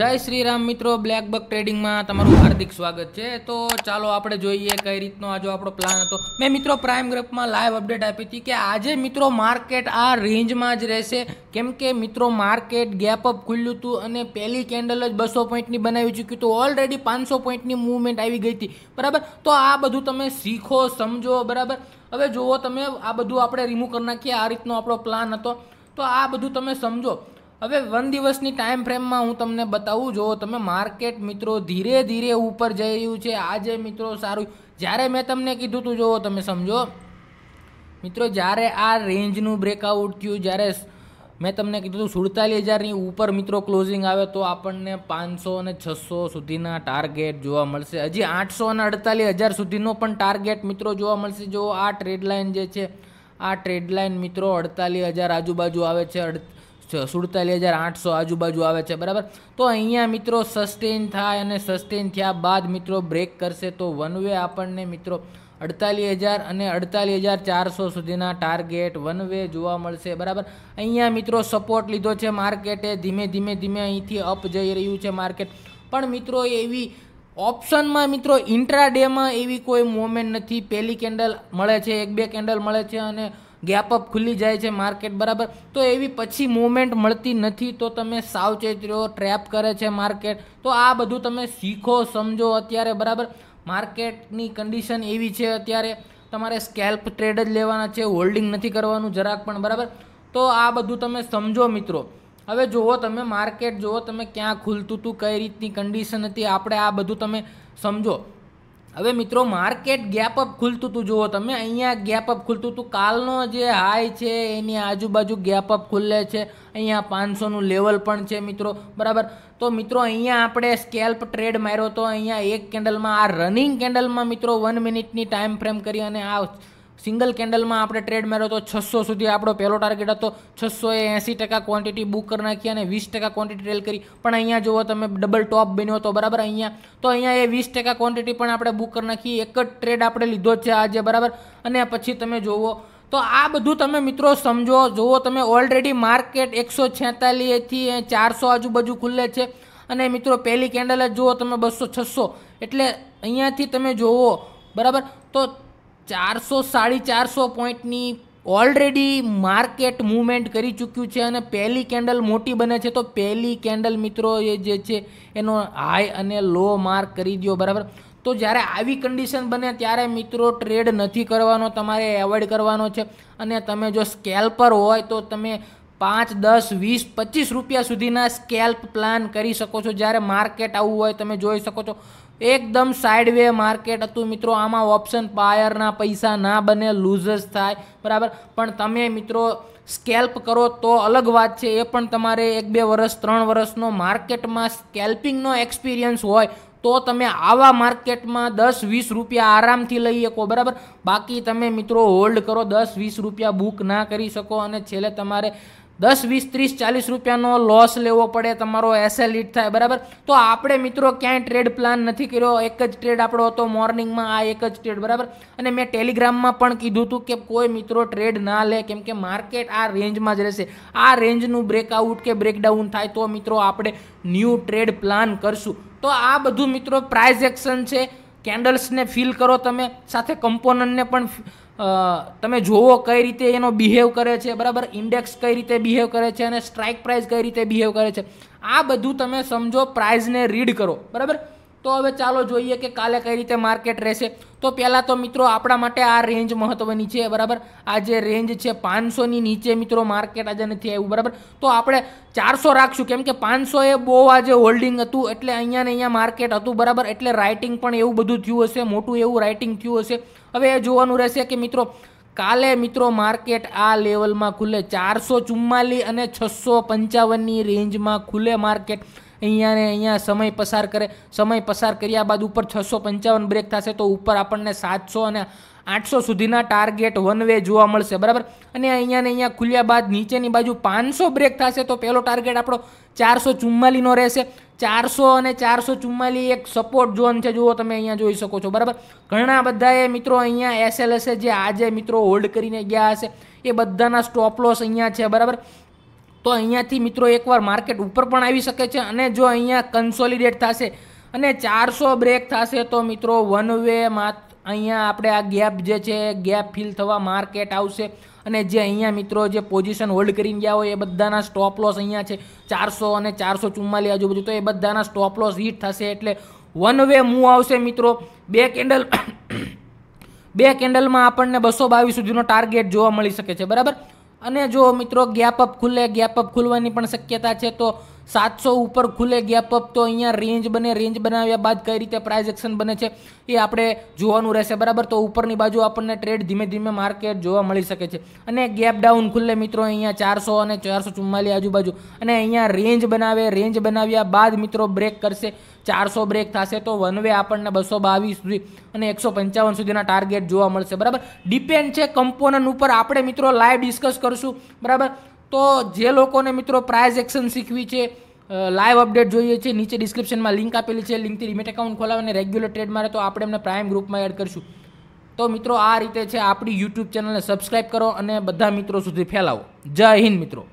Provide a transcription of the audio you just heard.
જય શ્રી રામ મિત્રો black buck ટ્રેડિંગમાં તમારું હાર્દિક સ્વાગત છે તો ચાલો આપણે જોઈએ કઈ રીતનો આજો આપણો પ્લાન હતો મેં મિત્રો પ્રાઇમ ગ્રુપમાં લાઈવ અપડેટ આપી હતી કે આજે મિત્રો માર્કેટ આ રેન્જમાં જ રહેશે કેમ કે મિત્રો માર્કેટ ગેપ અપ ખુલ્યું હતું અને પહેલી કેન્ડલ જ બસો પોઈન્ટની બનાવી ચૂક્યું હતું ઓલરેડી પાંચસો પોઈન્ટની મૂવમેન્ટ આવી ગઈ હતી બરાબર તો આ બધું તમે શીખો સમજો બરાબર હવે જુઓ તમે આ બધું આપણે રિમૂવ કરી નાખીએ આ રીતનો આપણો પ્લાન હતો તો આ બધું તમે સમજો હવે વન દિવસની ટાઈમ ફ્રેમમાં હું તમને બતાવું જો તમે માર્કેટ મિત્રો ધીરે ધીરે ઉપર જઈ રહ્યું છે આજે મિત્રો સારું જ્યારે મેં તમને કીધું હતું જુઓ તમે સમજો મિત્રો જ્યારે આ રેન્જનું બ્રેકઆઉટ થયું જ્યારે મેં તમને કીધું હતું સુડતાલીસ હજારની ઉપર મિત્રો ક્લોઝિંગ આવે તો આપણને પાંચસો અને છસો સુધીના ટાર્ગેટ જોવા મળશે હજી આઠસો અને અડતાલીસ હજાર સુધીનો પણ ટાર્ગેટ મિત્રો જોવા મળશે જો આ ટ્રેડ લાઇન જે છે આ ટ્રેડ લાઇન મિત્રો અડતાલીસ હજાર આજુબાજુ આવે છે સુડતાલીસ હજાર આઠસો આજુબાજુ આવે છે બરાબર તો અહીંયા મિત્રો સસ્ટેન થાય અને સસ્ટેન થયા બાદ મિત્રો બ્રેક કરશે તો વન વે આપણને મિત્રો અડતાલીસ હજાર અને અડતાલીસ હજાર ચારસો સુધીના ટાર્ગેટ વન વે જોવા મળશે બરાબર અહીંયા મિત્રો સપોર્ટ લીધો છે માર્કેટે ધીમે ધીમે ધીમે અહીંથી અપ જઈ રહ્યું છે માર્કેટ પણ મિત્રો એવી ઓપ્શનમાં મિત્રો ઇન્ટ્રાડેમાં એવી કોઈ મોમેન્ટ નથી પહેલી કેન્ડલ મળે છે એક બે કેન્ડલ મળે છે અને ગેપ અપ ખુલ્લી જાય છે માર્કેટ બરાબર તો એવી પછી મૂવમેન્ટ મળતી નથી તો તમે સાવચેત રહ્યો ટ્રેપ કરે છે માર્કેટ તો આ બધું તમે શીખો સમજો અત્યારે બરાબર માર્કેટની કન્ડિશન એવી છે અત્યારે તમારે સ્કેલ્પ ટ્રેડ જ લેવાના છે હોલ્ડિંગ નથી કરવાનું જરાક પણ બરાબર તો આ બધું તમે સમજો મિત્રો હવે જુઓ તમે માર્કેટ જુઓ તમે ક્યાં ખુલતું હતું કઈ રીતની કન્ડિશન હતી આપણે આ બધું તમે સમજો હવે મિત્રો માર્કેટ ગેપ અપ ખુલતું હતું જુઓ તમે અહીંયા ગેપ અપ ખુલતું હતું કાલનો જે હાઈ છે એની આજુબાજુ ગેપ અપ ખુલે છે અહીંયા પાંચસોનું લેવલ પણ છે મિત્રો બરાબર તો મિત્રો અહીંયા આપણે સ્કેલ્પ ટ્રેડ માર્યો તો અહીંયા એક કેન્ડલમાં આ રનિંગ કેન્ડલમાં મિત્રો વન મિનિટની ટાઈમ ફ્રેમ કરી અને આ સિંગલ કેન્ડલમાં આપણે ટ્રેડ મેળવ્યો તો છસો સુધી આપણો પહેલો ટાર્ગેટ હતો છસો એ એંસી ટકા ક્વોન્ટિટી બુક કરી નાખી અને વીસ ટકા ક્વોન્ટિટી ટ્રેલ કરી પણ અહીંયા જુઓ તમે ડબલ ટોપ બન્યો હતો બરાબર અહીંયા તો અહીંયા એ વીસ ટકા ક્વોન્ટિટી પણ આપણે બુક કરી નાખી એક જ ટ્રેડ આપણે લીધો છે આજે બરાબર અને પછી તમે જુઓ તો આ બધું તમે મિત્રો સમજો જુઓ તમે ઓલરેડી માર્કેટ એકસો છેતાલીસથી ચારસો આજુબાજુ ખુલ્લે છે અને મિત્રો પહેલી કેન્ડલ જ જુઓ તમે બસો છસો એટલે અહીંયાથી તમે જુઓ બરાબર તો ચારસો સાડી ચારસો પોઈન્ટની ઓલરેડી માર્કેટ મૂવમેન્ટ કરી ચૂક્યું છે અને પહેલી કેન્ડલ મોટી બને છે તો પહેલી કેન્ડલ મિત્રો એ જે છે એનો હાઈ અને લો માર્ક કરી દો બરાબર તો જ્યારે આવી કન્ડિશન બને ત્યારે મિત્રો ટ્રેડ નથી કરવાનો તમારે એવોઇડ કરવાનો છે અને તમે જો સ્કેલ પર હોય તો તમે પાંચ દસ વીસ પચીસ રૂપિયા સુધીના સ્કેલ્પ પ્લાન કરી શકો છો જ્યારે માર્કેટ આવવું હોય તમે જોઈ શકો છો એકદમ સાઇડ વે માર્કેટ હતું મિત્રો આમાં ઓપ્શન પાયરના પૈસા ના બને લૂઝર્સ થાય બરાબર પણ તમે મિત્રો સ્કેલ્પ કરો તો અલગ વાત છે એ પણ તમારે એક બે વર્ષ ત્રણ વર્ષનો માર્કેટમાં સ્કેલ્પિંગનો એક્સપિરિયન્સ હોય તો તમે આવા માર્કેટમાં દસ વીસ રૂપિયા આરામથી લઈ શકો બરાબર બાકી તમે મિત્રો હોલ્ડ કરો દસ વીસ રૂપિયા બુક ના કરી શકો અને છેલ્લે તમારે દસ વીસ ત્રીસ ચાલીસ રૂપિયાનો લોસ લેવો પડે તમારો એસએલ હિટ થાય બરાબર તો આપણે મિત્રો ક્યાંય ટ્રેડ પ્લાન નથી કર્યો એક જ ટ્રેડ આપણો હતો મોર્નિંગમાં આ એક જ ટ્રેડ બરાબર અને મેં ટેલિગ્રામમાં પણ કીધું હતું કે કોઈ મિત્રો ટ્રેડ ના લે કેમ કે માર્કેટ આ રેન્જમાં જ રહેશે આ રેન્જનું બ્રેકઆઉટ કે બ્રેકડાઉન થાય તો મિત્રો આપણે ન્યૂ ટ્રેડ પ્લાન કરશું તો આ બધું મિત્રો પ્રાઇઝ એક્શન છે કેન્ડલ્સને ફિલ કરો તમે સાથે કમ્પોનન્ટને પણ તમે જોવો કઈ રીતે એનો બિહેવ કરે છે બરાબર ઇન્ડેક્સ કઈ રીતે બિહેવ કરે છે અને સ્ટ્રાઇક પ્રાઇસ કઈ રીતે બિહેવ કરે છે આ બધું તમે સમજો પ્રાઇઝને રીડ કરો બરાબર તો હવે ચાલો જોઈએ કે કાલે કઈ રીતે માર્કેટ રહેશે તો પહેલાં તો મિત્રો આપણા માટે આ રેન્જ મહત્ત્વની છે બરાબર આ જે રેન્જ છે પાંચસોની નીચે મિત્રો માર્કેટ આજે નથી આવ્યું બરાબર તો આપણે ચારસો રાખશું કેમ કે પાંચસો એ બહુ આજે હોલ્ડિંગ હતું એટલે અહીંયા ને અહીંયા માર્કેટ હતું બરાબર એટલે રાઇટિંગ પણ એવું બધું થયું હશે મોટું એવું રાઇટિંગ થયું હશે હવે એ જોવાનું રહેશે કે મિત્રો કાલે મિત્રો માર્કેટ આ લેવલમાં ખુલે ચારસો ચુમ્માલીસ અને છસો પંચાવનની રેન્જમાં ખુલે માર્કેટ અહીંયા ને અહીંયા સમય પસાર કરે સમય પસાર કર્યા બાદ ઉપર છસો પંચાવન બ્રેક થશે તો ઉપર આપણને સાતસો અને આઠસો સુધીના ટાર્ગેટ વન વે જોવા મળશે બરાબર અને અહીંયા ને અહીંયા ખુલ્યા બાદ નીચેની બાજુ પાંચસો બ્રેક થશે તો પહેલો ટાર્ગેટ આપણો ચારસો ચુમ્માલીનો રહેશે ચારસો અને ચારસો ચુમ્માલી એક સપોર્ટ ઝોન છે જુઓ તમે અહીંયા જોઈ શકો છો બરાબર ઘણા બધાએ મિત્રો અહીંયા એસએલએસએ જે આજે મિત્રો હોલ્ડ કરીને ગયા હશે એ બધાના સ્ટોપ લોસ અહીંયા છે બરાબર તો અહીંયાથી મિત્રો એકવાર માર્કેટ ઉપર પણ આવી શકે છે અને જો અહીંયા કન્સોલિડેટ થશે અને ચારસો બ્રેક થશે તો મિત્રો વન વે માત્ર અહીંયા આપણે આ ગેપ જે છે ગેપ ફિલ થવા માર્કેટ આવશે અને જે અહીંયા મિત્રો જે પોઝિશન હોલ્ડ કરીને ગયા હોય એ બધાના સ્ટોપ લોસ અહીંયા છે ચારસો અને ચારસો ચુમ્માલીસ આજુબાજુ તો એ બધાના સ્ટોપ લોસ હિટ થશે એટલે વન વે મૂવ આવશે મિત્રો બે કેન્ડલ બે કેન્ડલમાં આપણને બસો બાવીસ સુધીનો ટાર્ગેટ જોવા મળી શકે છે બરાબર અને જો મિત્રો ગેપ અપ ખુલે ગેપ અપ ખુલવાની પણ શક્યતા છે તો સાતસો ઉપર ખુલે ગેપ અપ તો અહીંયા રેન્જ બને રેન્જ બનાવ્યા બાદ કઈ રીતે પ્રાઇઝ એક્શન બને છે એ આપણે જોવાનું રહેશે બરાબર તો ઉપરની બાજુ આપણને ટ્રેડ ધીમે ધીમે માર્કેટ જોવા મળી શકે છે અને ગેપ ડાઉન ખુલ્લે મિત્રો અહીંયા ચારસો અને ચારસો ચુમ્માલીસ આજુબાજુ અને અહીંયા રેન્જ બનાવે રેન્જ બનાવ્યા બાદ મિત્રો બ્રેક કરશે ચારસો બ્રેક થશે તો વન વે આપણને બસો બાવીસ સુધી અને એકસો પંચાવન સુધીના ટાર્ગેટ જોવા મળશે બરાબર ડિપેન્ડ છે કમ્પોનન્ટ ઉપર આપણે મિત્રો લાઈવ ડિસ્કસ કરશું બરાબર તો જે લોકોને મિત્રો પ્રાઇઝ એક્શન શીખવી છે લાઈવ અપડેટ જોઈએ છે નીચે ડિસ્ક્રિપ્શનમાં લિંક આપેલી છે લિંકથી રિમેટ એકાઉન્ટ ખોલાવે અને રેગ્યુલર ટ્રેડ મારે તો આપણે એમને પ્રાઇમ ગ્રુપમાં એડ કરીશું તો મિત્રો આ રીતે છે આપણી યુટ્યુબ ચેનલને સબસ્ક્રાઈબ કરો અને બધા મિત્રો સુધી ફેલાવો જય હિન્દ મિત્રો